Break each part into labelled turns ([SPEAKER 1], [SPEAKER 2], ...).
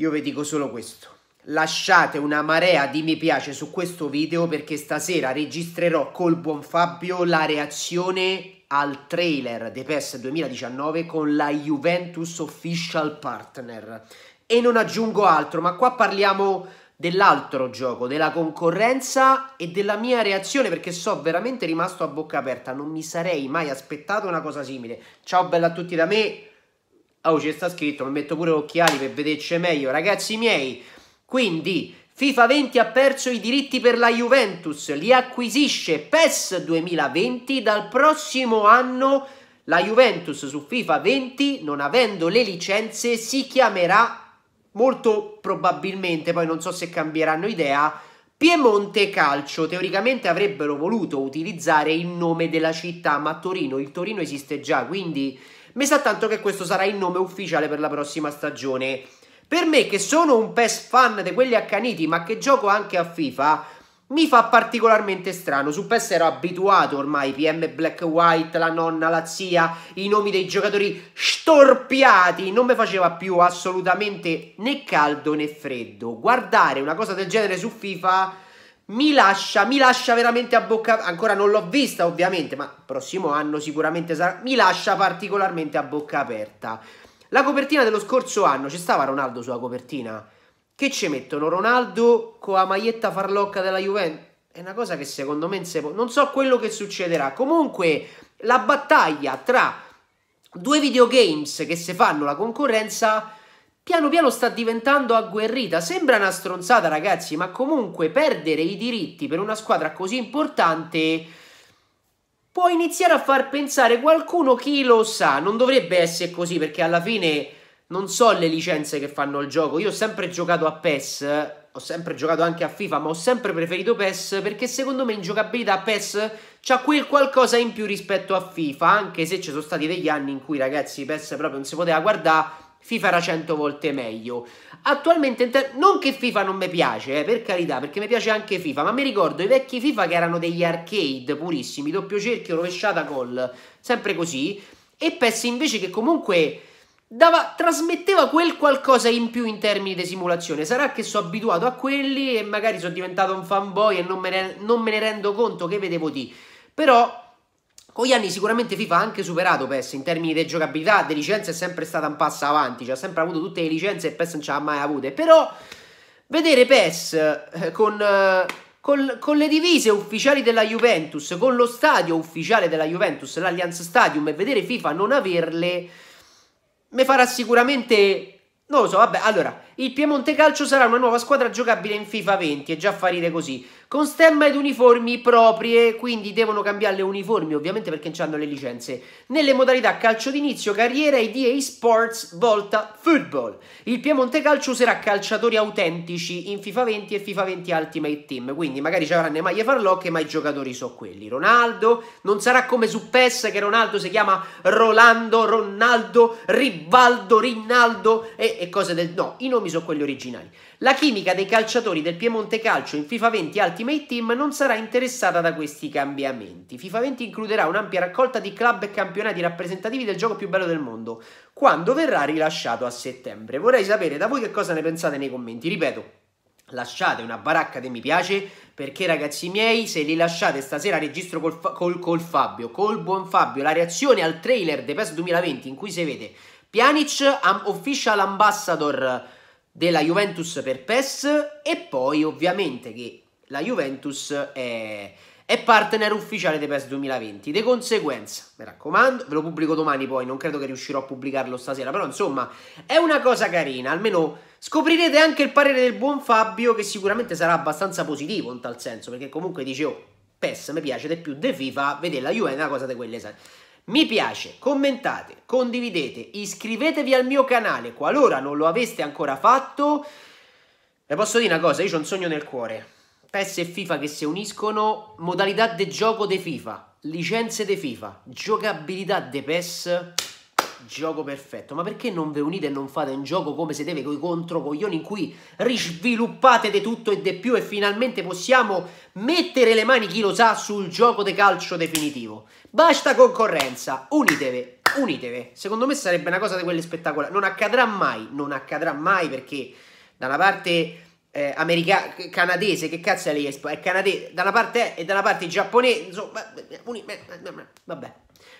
[SPEAKER 1] Io vi dico solo questo. Lasciate una marea di mi piace su questo video perché stasera registrerò col buon Fabio la reazione al trailer di PES 2019 con la Juventus Official Partner. E non aggiungo altro, ma qua parliamo dell'altro gioco, della concorrenza e della mia reazione perché so veramente rimasto a bocca aperta, non mi sarei mai aspettato una cosa simile. Ciao bella a tutti da me, Oh, c'è sta scritto, mi metto pure occhiali per vederci meglio, ragazzi miei. Quindi, FIFA 20 ha perso i diritti per la Juventus, li acquisisce PES 2020 dal prossimo anno. La Juventus su FIFA 20, non avendo le licenze, si chiamerà molto probabilmente, poi non so se cambieranno idea, Piemonte Calcio. Teoricamente avrebbero voluto utilizzare il nome della città, ma Torino, il Torino esiste già, quindi mi sa tanto che questo sarà il nome ufficiale per la prossima stagione. Per me, che sono un PES fan di quelli accaniti, ma che gioco anche a FIFA, mi fa particolarmente strano. Su PES ero abituato ormai, PM Black White, la nonna, la zia, i nomi dei giocatori storpiati, non mi faceva più assolutamente né caldo né freddo. Guardare una cosa del genere su FIFA mi lascia, mi lascia veramente a bocca, ancora non l'ho vista ovviamente, ma prossimo anno sicuramente sarà, mi lascia particolarmente a bocca aperta. La copertina dello scorso anno, ci stava Ronaldo sulla copertina? Che ci mettono Ronaldo con la maglietta farlocca della Juventus? È una cosa che secondo me non so quello che succederà. Comunque la battaglia tra due videogames che se fanno la concorrenza piano piano sta diventando agguerrita. Sembra una stronzata, ragazzi, ma comunque perdere i diritti per una squadra così importante può iniziare a far pensare qualcuno chi lo sa. Non dovrebbe essere così perché alla fine non so le licenze che fanno il gioco. Io ho sempre giocato a PES, ho sempre giocato anche a FIFA, ma ho sempre preferito PES perché secondo me in giocabilità PES c'ha quel qualcosa in più rispetto a FIFA, anche se ci sono stati degli anni in cui ragazzi PES proprio non si poteva guardare FIFA era 100 volte meglio. Attualmente, non che FIFA non mi piace, eh, per carità, perché mi piace anche FIFA, ma mi ricordo i vecchi FIFA che erano degli arcade purissimi, doppio cerchio, rovesciata, gol, sempre così, e PES invece che comunque dava, trasmetteva quel qualcosa in più in termini di simulazione. Sarà che sono abituato a quelli e magari sono diventato un fanboy e non me ne, non me ne rendo conto che vedevo di. Però con gli anni sicuramente FIFA ha anche superato PES in termini di giocabilità, di licenze è sempre stata un passo avanti, cioè ha sempre avuto tutte le licenze e PES non ce l'ha mai avute, però vedere PES eh, con, eh, con, con, le divise ufficiali della Juventus, con lo stadio ufficiale della Juventus, l'Allianz Stadium e vedere FIFA non averle, mi farà sicuramente... Non lo so, vabbè, allora, il Piemonte Calcio sarà una nuova squadra giocabile in FIFA 20, è già a farire così con stemma ed uniformi proprie, quindi devono cambiare le uniformi ovviamente perché hanno le licenze, nelle modalità calcio d'inizio, carriera e DA Sports Volta Football. Il Piemonte Calcio userà calciatori autentici in FIFA 20 e FIFA 20 Ultimate Team, quindi magari ci avranno maglie farlocche ma i giocatori sono quelli. Ronaldo, non sarà come su PES che Ronaldo si chiama Rolando, Ronaldo, Rivaldo, Rinaldo e, e cose del... no, i nomi sono quelli originali. La chimica dei calciatori del Piemonte Calcio in FIFA 20 Ultimate Ultimate Team non sarà interessata da questi cambiamenti. FIFA 20 includerà un'ampia raccolta di club e campionati rappresentativi del gioco più bello del mondo, quando verrà rilasciato a settembre. Vorrei sapere da voi che cosa ne pensate nei commenti. Ripeto, lasciate una baracca dei mi piace perché ragazzi miei se li lasciate stasera registro col, col, col Fabio col buon Fabio la reazione al trailer di PES 2020 in cui si vede Pjanic um, official ambassador della Juventus per PES e poi ovviamente che la Juventus è, è partner ufficiale dei PES 2020. Di conseguenza, mi raccomando, ve lo pubblico domani poi, non credo che riuscirò a pubblicarlo stasera, però insomma è una cosa carina, almeno scoprirete anche il parere del buon Fabio che sicuramente sarà abbastanza positivo in tal senso, perché comunque dicevo, oh, PES mi piace di più di FIFA, vedere la Juventus è una cosa di quelle sane. Mi piace, commentate, condividete, iscrivetevi al mio canale qualora non lo aveste ancora fatto. E posso dire una cosa, io ho un sogno nel cuore. PES e FIFA che si uniscono, modalità di gioco di FIFA, licenze di FIFA, giocabilità di PES, gioco perfetto. Ma perché non vi unite e non fate un gioco come si deve, con i controcoglioni, in cui risviluppate di tutto e di più e finalmente possiamo mettere le mani, chi lo sa, sul gioco di calcio definitivo? Basta concorrenza, unitevi, unitevi. Secondo me sarebbe una cosa di quelle spettacolari. Non accadrà mai, non accadrà mai perché da una parte eh, america- canadese, che cazzo è l'Expo? È canadese, da una parte è e dalla parte giapponese, insomma, vabbè.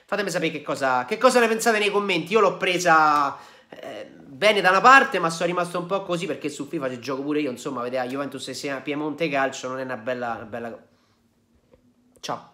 [SPEAKER 1] Fatemi sapere che cosa, che cosa ne pensate nei commenti, io l'ho presa eh, bene da una parte, ma sono rimasto un po' così perché su FIFA ci gioco pure io, insomma, vedete, a Juventus e Piemonte Calcio non è una bella... Una bella... Ciao.